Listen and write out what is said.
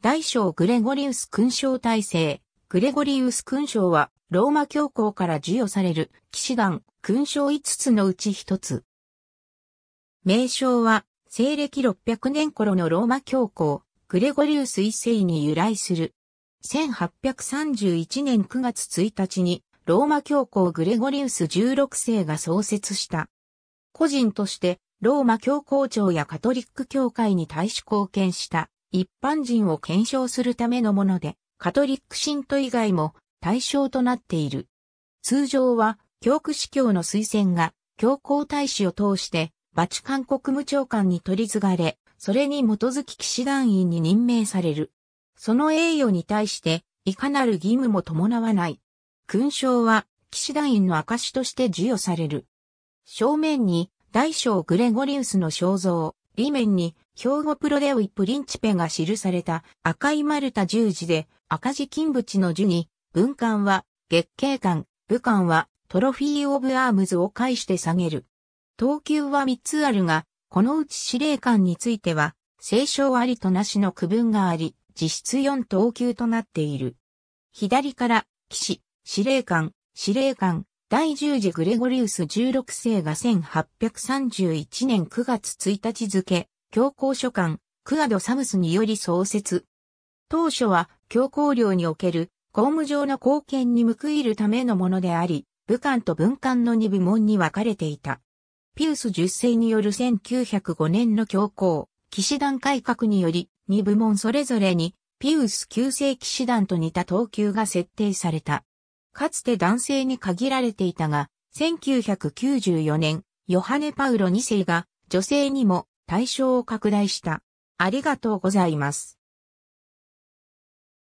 大将グレゴリウス勲章体制。グレゴリウス勲章は、ローマ教皇から授与される、騎士団、勲章5つのうち1つ。名称は、西暦600年頃のローマ教皇、グレゴリウス一世に由来する。1831年9月1日に、ローマ教皇グレゴリウス16世が創設した。個人として、ローマ教皇庁やカトリック教会に対し貢献した。一般人を検証するためのもので、カトリック信徒以外も対象となっている。通常は、教区司教の推薦が、教皇大使を通して、バチカン国務長官に取り継がれ、それに基づき騎士団員に任命される。その栄誉に対して、いかなる義務も伴わない。勲章は、騎士団員の証として授与される。正面に、大小グレゴリウスの肖像、裏面に、兵庫プロデオイプリンチペが記された赤い丸太十字で赤字金縁の樹に、文官は月経官、武官はトロフィーオブアームズを介して下げる。等級は3つあるが、このうち司令官については、聖書ありとなしの区分があり、実質4等級となっている。左から、騎士、司令官、司令官、第十次グレゴリウス16世が1831年9月1日付、教皇書館、クアド・サムスにより創設。当初は教皇領における公務上の貢献に報いるためのものであり、武官と文官の二部門に分かれていた。ピウス10世による1905年の教皇、騎士団改革により、二部門それぞれに、ピウス9世騎士団と似た等級が設定された。かつて男性に限られていたが、1994年、ヨハネ・パウロ2世が女性にも対象を拡大した。ありがとうございます。